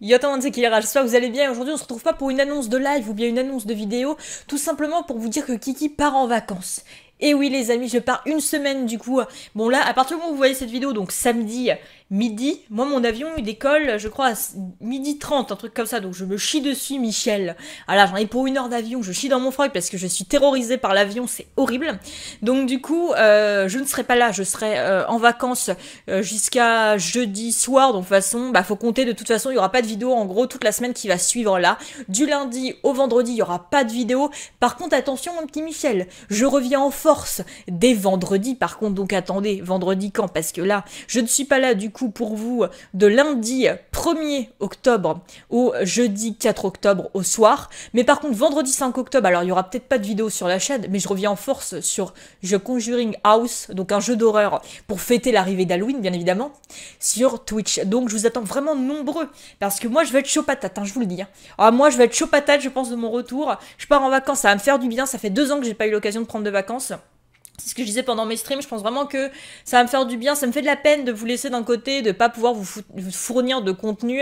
Yo tout le monde, c'est j'espère que vous allez bien. Aujourd'hui, on se retrouve pas pour une annonce de live ou bien une annonce de vidéo, tout simplement pour vous dire que Kiki part en vacances. Et oui les amis, je pars une semaine du coup. Bon là, à partir du moment où vous voyez cette vidéo, donc samedi, midi. Moi, mon avion, il décolle, je crois, à midi 30, un truc comme ça. Donc, je me chie dessus, Michel. alors ah j'en ai pour une heure d'avion. Je chie dans mon froid parce que je suis terrorisée par l'avion. C'est horrible. Donc, du coup, euh, je ne serai pas là. Je serai euh, en vacances euh, jusqu'à jeudi soir. Donc, de toute façon, bah, faut compter. De toute façon, il n'y aura pas de vidéo, en gros, toute la semaine qui va suivre là. Du lundi au vendredi, il n'y aura pas de vidéo. Par contre, attention, mon petit Michel. Je reviens en force dès vendredi. Par contre, donc, attendez, vendredi quand Parce que là, je ne suis pas là, du coup, pour vous de lundi 1er octobre au jeudi 4 octobre au soir. Mais par contre, vendredi 5 octobre, alors il y aura peut-être pas de vidéo sur la chaîne, mais je reviens en force sur Je Conjuring House, donc un jeu d'horreur pour fêter l'arrivée d'Halloween, bien évidemment, sur Twitch. Donc je vous attends vraiment nombreux, parce que moi je vais être chaud patate, hein, je vous le dis. Hein. Ah, moi je vais être chaud patate, je pense, de mon retour. Je pars en vacances, ça va me faire du bien, ça fait deux ans que j'ai pas eu l'occasion de prendre de vacances. C'est ce que je disais pendant mes streams, je pense vraiment que ça va me faire du bien, ça me fait de la peine de vous laisser d'un côté, de pas pouvoir vous fournir de contenu,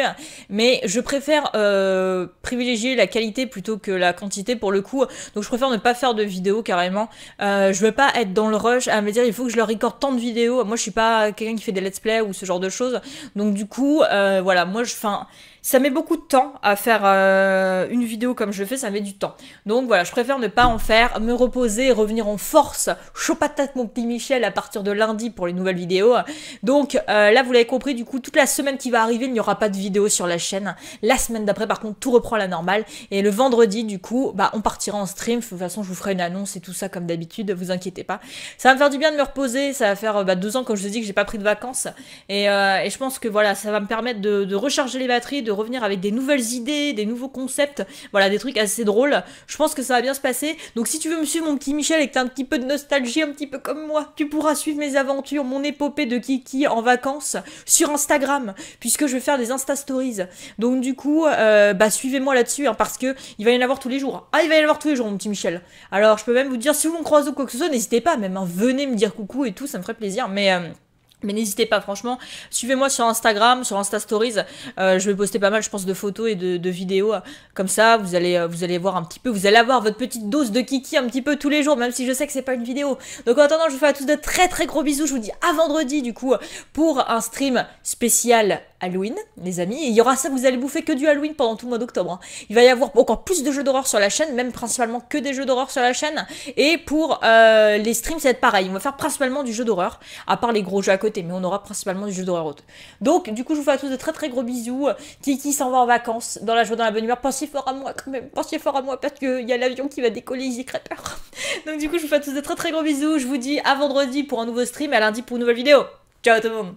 mais je préfère euh, privilégier la qualité plutôt que la quantité pour le coup, donc je préfère ne pas faire de vidéos carrément, euh, je veux pas être dans le rush à me dire il faut que je leur recorde tant de vidéos, moi je suis pas quelqu'un qui fait des let's play ou ce genre de choses, donc du coup, euh, voilà, moi je... Fin, ça met beaucoup de temps à faire euh, une vidéo comme je fais, ça met du temps. Donc voilà, je préfère ne pas en faire, me reposer, et revenir en force, chaud mon petit Michel à partir de lundi pour les nouvelles vidéos. Donc euh, là vous l'avez compris, du coup toute la semaine qui va arriver, il n'y aura pas de vidéo sur la chaîne. La semaine d'après par contre tout reprend la normale. Et le vendredi du coup, bah on partira en stream. De toute façon je vous ferai une annonce et tout ça comme d'habitude, vous inquiétez pas. Ça va me faire du bien de me reposer, ça va faire euh, bah, deux ans quand je vous ai dit que j'ai pas pris de vacances. Et, euh, je pense que voilà, ça va me permettre de, recharger les batteries, de revenir avec des nouvelles idées, des nouveaux concepts, voilà, des trucs assez drôles. Je pense que ça va bien se passer. Donc si tu veux me suivre mon petit Michel et que t'as un petit peu de nostalgie, un petit peu comme moi, tu pourras suivre mes aventures, mon épopée de Kiki en vacances sur Instagram, puisque je vais faire des Insta Stories. Donc du coup, euh, bah suivez-moi là-dessus, hein, parce que il va y en avoir tous les jours. Ah, il va y en avoir tous les jours, mon petit Michel. Alors je peux même vous dire, si vous me croisez ou quoi que ce soit, n'hésitez pas, même, hein. venez me dire coucou et tout, ça me ferait plaisir. Mais... Euh, mais n'hésitez pas, franchement, suivez-moi sur Instagram, sur Insta Stories. Euh, je vais poster pas mal, je pense, de photos et de, vidéos. Comme ça, vous allez, euh, vous allez voir un petit peu, vous allez avoir votre petite dose de kiki un petit peu tous les jours, même si je sais que c'est pas une vidéo. Donc en attendant, je vous fais à tous de très très gros bisous. Je vous dis à vendredi, du coup, pour un stream spécial Halloween, les amis. il y aura ça, vous allez bouffer que du Halloween pendant tout le mois d'octobre. Hein. Il va y avoir encore plus de jeux d'horreur sur la chaîne, même principalement que des jeux d'horreur sur la chaîne. Et pour euh, les streams, ça va être pareil. On va faire principalement du jeu d'horreur, à part les gros jeux à côté, mais on aura principalement du jeu d'horreur haute. Donc, du coup, je vous fais à tous de très très gros bisous. Kiki s'en va en vacances, dans la joie, dans la bonne humeur. Pensez fort à moi quand même, pensez fort à moi parce qu'il y a l'avion qui va décoller, j'ai très Donc, du coup, je vous fais à tous de très très gros bisous. Je vous dis à vendredi pour un nouveau stream et à lundi pour une nouvelle vidéo. Ciao tout le monde